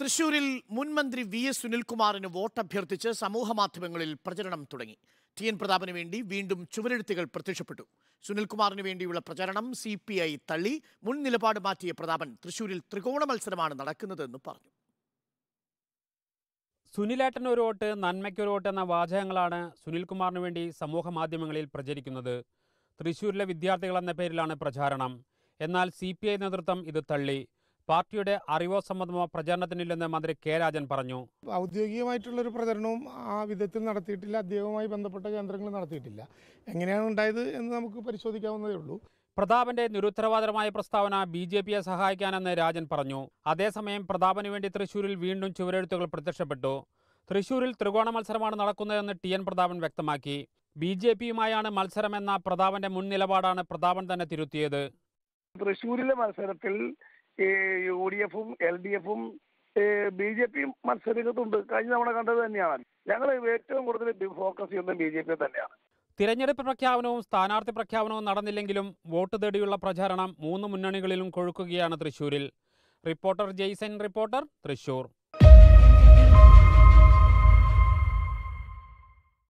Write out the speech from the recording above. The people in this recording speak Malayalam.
തൃശൂരിൽ മുൻ മന്ത്രി വി എസ് സുനിൽകുമാറിന് വോട്ട് അഭ്യർത്ഥിച്ച് സമൂഹമാധ്യമങ്ങളിൽ പ്രചരണം തുടങ്ങി ടി എൻ പ്രതാപന് വേണ്ടി വീണ്ടും ചുവരെഴുത്തുകൾ പ്രത്യക്ഷപ്പെട്ടു സുനിൽകുമാറിന് വേണ്ടിയുള്ള പ്രചരണം സി പി ഐ തള്ളി മുൻ നിലപാട് മാറ്റിയ പ്രതാപൻ തൃശൂരിൽ ത്രികോണ മത്സരമാണ് നടക്കുന്നതെന്ന് പറഞ്ഞു സുനിലേട്ടൻ ഒരു വോട്ട് നന്മയ്ക്കൊരു വോട്ട് എന്ന വാചകങ്ങളാണ് സുനിൽകുമാറിന് വേണ്ടി സമൂഹ മാധ്യമങ്ങളിൽ പ്രചരിക്കുന്നത് തൃശൂരിലെ വിദ്യാർത്ഥികൾ എന്ന പേരിലാണ് പ്രചാരണം എന്നാൽ സി നേതൃത്വം ഇത് തള്ളി പാർട്ടിയുടെ അറിവോ സമ്മതമോ പ്രചാരണത്തിനില്ലെന്ന് മന്ത്രി കെ രാജൻ പറഞ്ഞു ഔദ്യോഗികമായിട്ടുള്ളൊരു ഒരു പ്രചരണവും ആ വിധത്തിൽ നടത്തിയിട്ടില്ല അദ്ദേഹവുമായി ബന്ധപ്പെട്ട കേന്ദ്രങ്ങൾ നടത്തിയിട്ടില്ല എങ്ങനെയാണ് ഉണ്ടായത് എന്ന് നമുക്ക് പരിശോധിക്കാവുന്നതേ ഉള്ളൂ പ്രതാപന്റെ നിരുത്തരവാദമായ പ്രസ്താവന ബി ജെ പിയെ സഹായിക്കാനെന്ന് രാജൻ പറഞ്ഞു അതേസമയം പ്രതാപന് വേണ്ടി തൃശൂരിൽ വീണ്ടും ചുവരെഴുത്തുകൾ പ്രത്യക്ഷപ്പെട്ടു തൃശൂരിൽ ത്രികോണ മത്സരമാണ് നടക്കുന്നതെന്ന് ടി എൻ പ്രതാപൻ വ്യക്തമാക്കി ബി ജെ പിയുമായാണ് മത്സരമെന്ന പ്രതാപന്റെ മുൻ നിലപാടാണ് പ്രതാപൻ തന്നെ തിരുത്തിയത് തൃശൂരിലെ മത്സരത്തിൽ യു ഡി എഫും എൽ ഡി എഫും ബി ജെ പിയും മത്സരരംഗത്തുണ്ട് കഴിഞ്ഞ തവണ കണ്ടത് തന്നെയാണ് ഞങ്ങൾ ഏറ്റവും കൂടുതൽ ഫോക്കസ് ചെയ്യുന്നത് ബി ജെ പി തന്നെയാണ് തിരഞ്ഞെടുപ്പ് പ്രഖ്യാപനവും സ്ഥാനാർത്ഥി പ്രഖ്യാപനവും നടന്നില്ലെങ്കിലും വോട്ട് തേടിയുള്ള പ്രചാരണം മൂന്ന് മുന്നണികളിലും കൊഴുക്കുകയാണ് തൃശൂരിൽ റിപ്പോർട്ടർ ജെയ്സൻ റിപ്പോർട്ടർ തൃശൂർ